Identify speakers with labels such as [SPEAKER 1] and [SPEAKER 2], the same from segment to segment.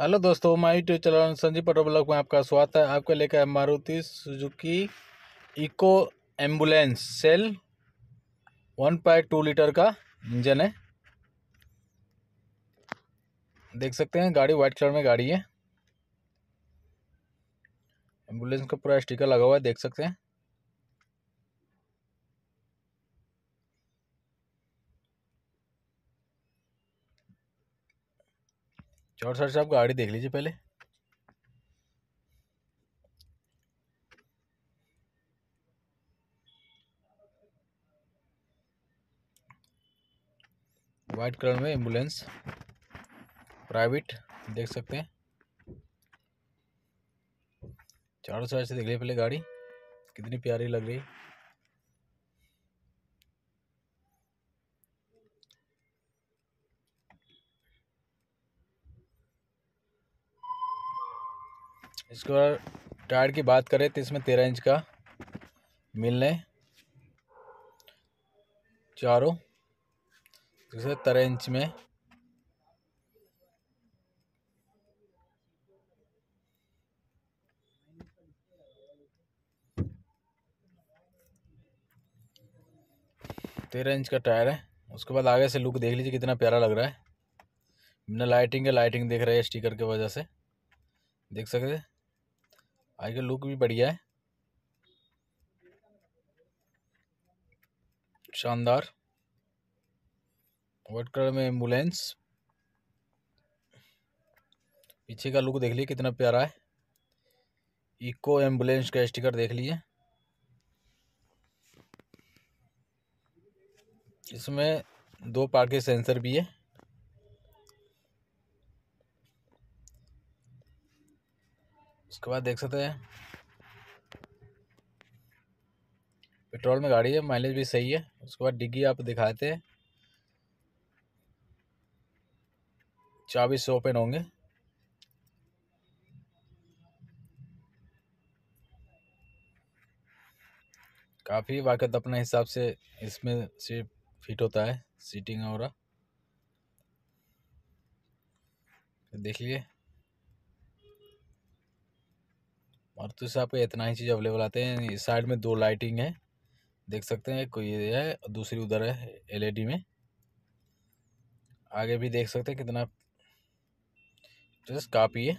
[SPEAKER 1] hello दोस्तों my YouTube channel Sanjeev पटो blog में आपका स्वागत है आपको लेकर Maruti Suzuki Eeco ambulance sale one point two litre का इंजन है देख सकते हैं गाड़ी व्हाइट कलर में गाड़ी है एम्बुलेंस का पूरा स्टिकर लगा हुआ है देख सकते हैं चौट सर साहब गाड़ी देख लीजिए पहले व्हाइट कलर में एम्बुलेंस प्राइवेट देख सकते हैं चारों साइड से देख लिया पहले गाड़ी कितनी प्यारी लग रही इसको टायर की बात करें तो इसमें तेरह इंच का मिलने चारों जैसे तेरह इंच में तेरह इंच का टायर है उसके बाद आगे से लुक देख लीजिए कितना प्यारा लग रहा है बिना लाइटिंग के लाइटिंग देख रहे है स्टिकर की वजह से देख सकते हैं का लुक भी बढ़िया है शानदार वाइट कलर में एम्बुलेंस पीछे का लुक देख लिए कितना प्यारा है इको एम्बुलेंस का स्टिकर देख लिए इसमें दो पार्ट के सेंसर भी है उसके बाद देख सकते हैं पेट्रोल में गाड़ी है माइलेज भी सही है उसके बाद डिग्गी आप दिखाते हैं सौ ओपन होंगे काफ़ी वाकत अपने हिसाब से इसमें सीट फिट होता है सीटिंग और देख लीजिए मारुति से आपका इतना ही चीज़ अवेलेबल आते हैं इस साइड में दो लाइटिंग है देख सकते हैं कोई ये है दूसरी उधर है एलईडी में आगे भी देख सकते हैं कितना काफ़ी कापी है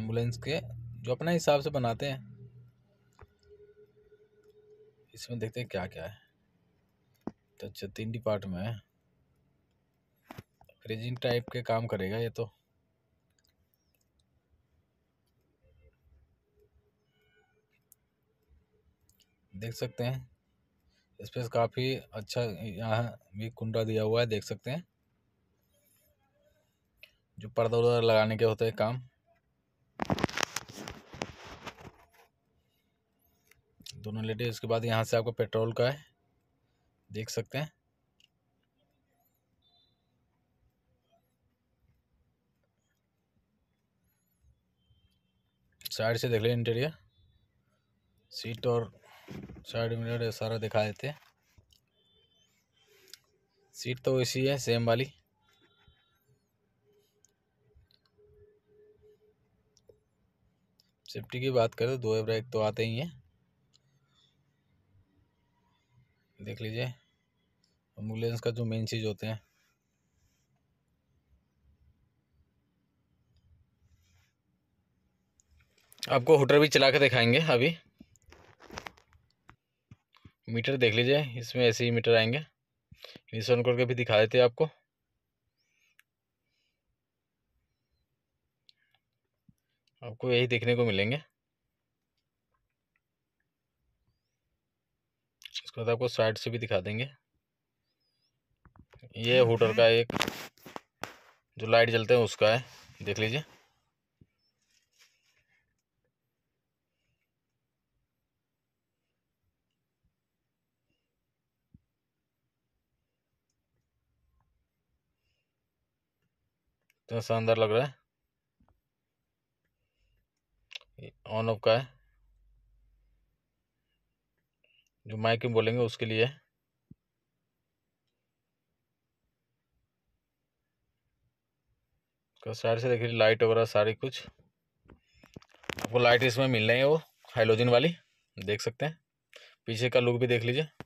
[SPEAKER 1] एम्बुलेंस के जो अपने हिसाब से बनाते हैं इसमें देखते हैं क्या क्या है तो अच्छा तीन डिपार्ट में है फ्रिजिंग टाइप के काम करेगा ये तो देख सकते हैं स्पेस काफ़ी अच्छा यहाँ भी कुंडा दिया हुआ है देख सकते हैं जो पर्दा उर्दा लगाने के होते हैं काम दोनों लेटे उसके बाद यहाँ से आपको पेट्रोल का है देख सकते हैं साइड से देख लें इंटीरियर सीट और साइड मिरर सारा दिखा देते सीट तो इसी है सेम वाली सेफ्टी की बात करें तो दो ब्रेक तो आते ही हैं देख लीजिए एम्बुलेंस का जो मेन चीज़ होते हैं आपको हुटर भी चला के दिखाएंगे अभी मीटर देख लीजिए इसमें ऐसे ही मीटर आएंगे इस ऑन करके भी दिखा देते हैं आपको आपको यही देखने को मिलेंगे इसके बाद आपको साइड से भी दिखा देंगे ये होटल का एक जो लाइट जलते हैं उसका है देख लीजिए कितना शानदार लग रहा है ऑन ऑफ का है जो माइक में बोलेंगे उसके लिए है साइड से देखिए लाइट वगैरह सारी कुछ आपको लाइट इसमें मिल रही है वो हाइलोजन वाली देख सकते हैं पीछे का लुक भी देख लीजिए